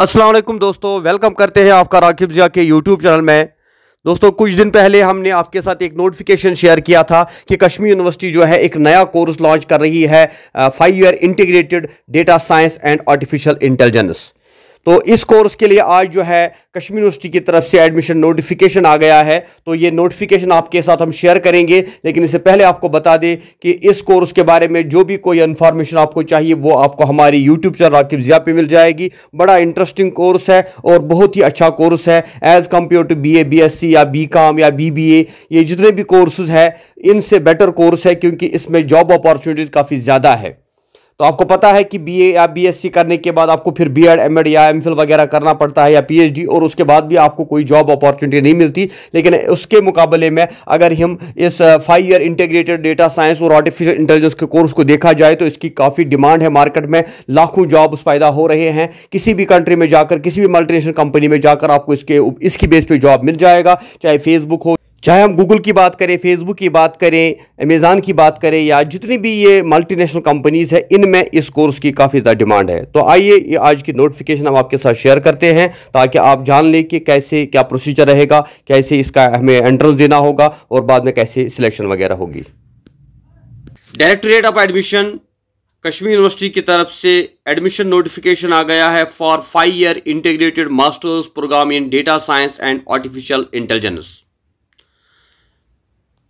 असलम दोस्तों वेलकम करते हैं आपका राकिब जिया के यूट्यूब चैनल में दोस्तों कुछ दिन पहले हमने आपके साथ एक नोटिफिकेशन शेयर किया था कि कश्मीर यूनिवर्सिटी जो है एक नया कोर्स लॉन्च कर रही है five year integrated data science and artificial intelligence तो इस कोर्स के लिए आज जो है कश्मीर यूनिवर्सिटी की तरफ से एडमिशन नोटिफिकेशन आ गया है तो ये नोटिफिकेशन आपके साथ हम शेयर करेंगे लेकिन इससे पहले आपको बता दें कि इस कोर्स के बारे में जो भी कोई इन्फॉर्मेशन आपको चाहिए वो आपको हमारी यूट्यूब चैनल राकिब जिया पे मिल जाएगी बड़ा इंटरेस्टिंग कोर्स है और बहुत ही अच्छा कोर्स है as compare to B A B S C या बी काम या बी बी ए ये जितने भी कोर्सेज हैं इनसे बेटर कोर्स है क्योंकि इसमें जॉब अपॉर्चुनिटीज़ काफ़ी ज़्यादा है तो आपको पता है कि बीए या बीएससी करने के बाद आपको फिर बीएड एमएड या एमफिल वगैरह करना पड़ता है या पीएचडी और उसके बाद भी आपको कोई जॉब अपॉर्चुनिटी नहीं मिलती लेकिन उसके मुकाबले में अगर हम इस five year integrated data science और आर्टिफिशियल इंटेलिजेंस के कोर्स को देखा जाए तो इसकी काफ़ी डिमांड है मार्केट में लाखों जॉब्स पैदा हो रहे हैं किसी भी कंट्री में जाकर किसी भी मल्टीनेशनल कंपनी में जाकर आपको इसके इसकी बेस पर जॉब मिल जाएगा चाहे फेसबुक हो चाहे हम गूगल की बात करें फेसबुक की बात करें अमेज़ान की बात करें या जितनी भी ये मल्टीनेशनल कंपनीज़ है इनमें इस कोर्स की काफ़ी ज़्यादा डिमांड है तो आइए ये आज की नोटिफिकेशन हम आपके साथ शेयर करते हैं ताकि आप जान लें कि कैसे क्या प्रोसीजर रहेगा कैसे इसका हमें एंट्रेंस देना होगा और बाद में कैसे सिलेक्शन वगैरह होगी directorate of admission Kashmir university की तरफ से एडमिशन नोटिफिकेशन आ गया है for five year integrated masters programme in data science and artificial intelligence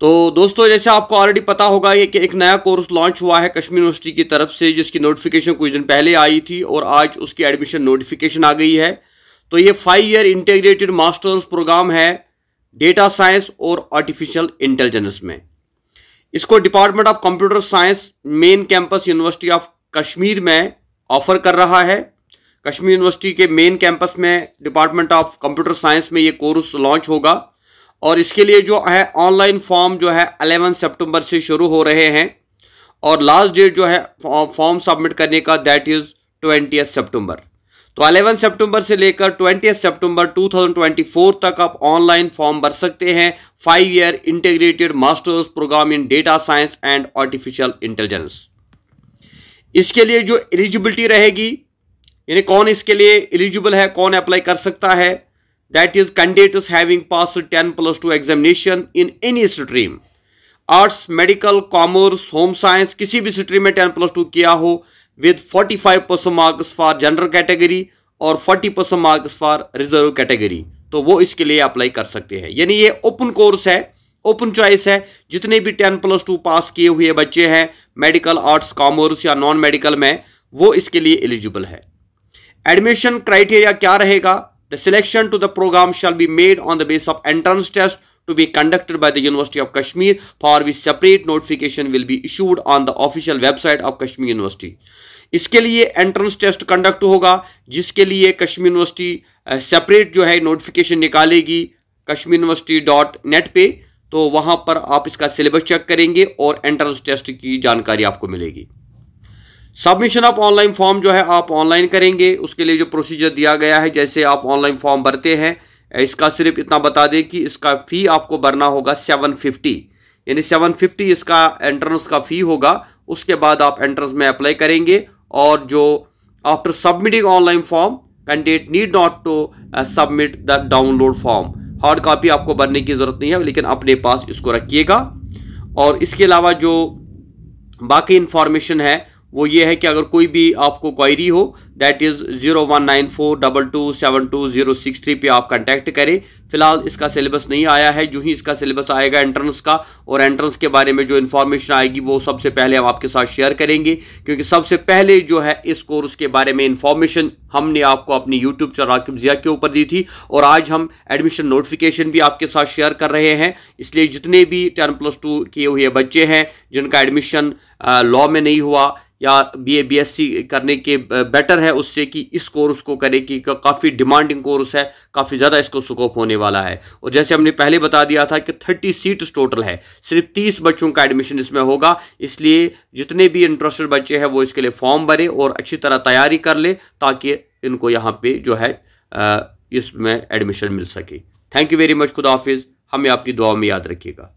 तो दोस्तों जैसे आपको ऑलरेडी पता होगा ये कि एक नया कोर्स लॉन्च हुआ है कश्मीर यूनिवर्सिटी की तरफ से जिसकी नोटिफिकेशन कुछ दिन पहले आई थी और आज उसकी एडमिशन नोटिफिकेशन आ गई है तो ये five year integrated masters programme है डेटा साइंस और आर्टिफिशियल इंटेलिजेंस में इसको department of computer science main campus university of Kashmir में ऑफर कर रहा है कश्मीर यूनिवर्सिटी के मेन कैंपस में डिपार्टमेंट ऑफ कंप्यूटर साइंस में ये कोर्स लॉन्च होगा और इसके लिए जो है ऑनलाइन फॉर्म जो है अलेवन सेप्टेम्बर से शुरू हो रहे हैं और लास्ट डेट जो है फॉर्म सबमिट करने का दैट इज़ ट्वेंटी सेप्टेम्बर तो अलेवन सितंबर से लेकर ट्वेंटी सितंबर 2024 तक आप ऑनलाइन फॉर्म भर सकते हैं five year integrated masters programme in data science and artificial intelligence इसके लिए जो एलिजिबिलिटी रहेगी यानी कौन इसके लिए एलिजिबल है कौन अप्लाई कर सकता है that is candidates having passed 10 plus 2 examination in any stream arts medical commerce home science किसी भी स्ट्रीम में टेन प्लस टू किया हो with 45 percent marks for general category और 40 percent marks for reserve category तो वो इसके लिए अप्लाई कर सकते हैं यानी ये ओपन कोर्स है ओपन चॉइस है जितने भी टेन प्लस टू पास किए हुए बच्चे हैं मेडिकल आर्ट्स कॉमर्स या नॉन मेडिकल में वो इसके लिए एलिजिबल है एडमिशन क्राइटेरिया क्या रहेगा The selection to the program shall be made on the basis of entrance test to be conducted by the University of Kashmir for which separate notification will be issued on the official website of Kashmir University. इसके लिए entrance test conduct होगा जिसके लिए Kashmir university separate जो है notification निकालेगी Kashmir university dot net पे तो वहां पर आप इसका सिलेबस चेक करेंगे और एंट्रेंस टेस्ट की जानकारी आपको मिलेगी सबमिशन ऑफ ऑनलाइन फॉर्म जो है आप ऑनलाइन करेंगे उसके लिए जो प्रोसीजर दिया गया है जैसे आप ऑनलाइन फॉर्म भरते हैं इसका सिर्फ इतना बता दें कि इसका फ़ी आपको भरना होगा सेवन फिफ्टी यानी सेवन फिफ्टी इसका एंट्रेंस का फ़ी होगा उसके बाद आप एंट्रेंस में अप्लाई करेंगे और जो after submitting online form candidate need not to submit the download form hard copy आपको भरने की ज़रूरत नहीं है लेकिन अपने पास इसको रखिएगा और इसके अलावा जो बाकी इन्फॉर्मेशन है वो ये है कि अगर कोई भी आपको क्वायरी हो that is zero one nine four double two seven two zero six three पे आप कॉन्टैक्ट करें फिलहाल इसका सिलेबस नहीं आया है जो ही इसका सिलेबस आएगा एंट्रेंस का और एंट्रेंस के बारे में जो इन्फॉर्मेशन आएगी वो सबसे पहले हम आपके साथ शेयर करेंगे क्योंकि सबसे पहले जो है इस कोर्स के बारे में इन्फॉर्मेशन हमने आपको अपनी यूट्यूब चैनल राकिब जिया के ऊपर दी थी और आज हम एडमिशन नोटिफिकेशन भी आपके साथ शेयर कर रहे हैं इसलिए जितने भी टेन प्लस टू किए हुए बच्चे हैं जिनका एडमिशन लॉ में नहीं हुआ या B A B S C करने के बेटर है उससे कि इस कोर्स को करें कि काफ़ी डिमांडिंग कोर्स है काफ़ी ज़्यादा इसको सुकोप होने होने वाला है और जैसे हमने पहले बता दिया था कि थर्टी सीट्स टोटल है सिर्फ तीस बच्चों का एडमिशन इसमें होगा इसलिए जितने भी इंटरेस्टेड बच्चे हैं वो इसके लिए फॉर्म भरे और अच्छी तरह तैयारी कर ले ताकि इनको यहाँ पे जो है इसमें एडमिशन मिल सके थैंक यू वेरी मच खुदा हाफिज़ हमें आपकी दुआ में याद रखिएगा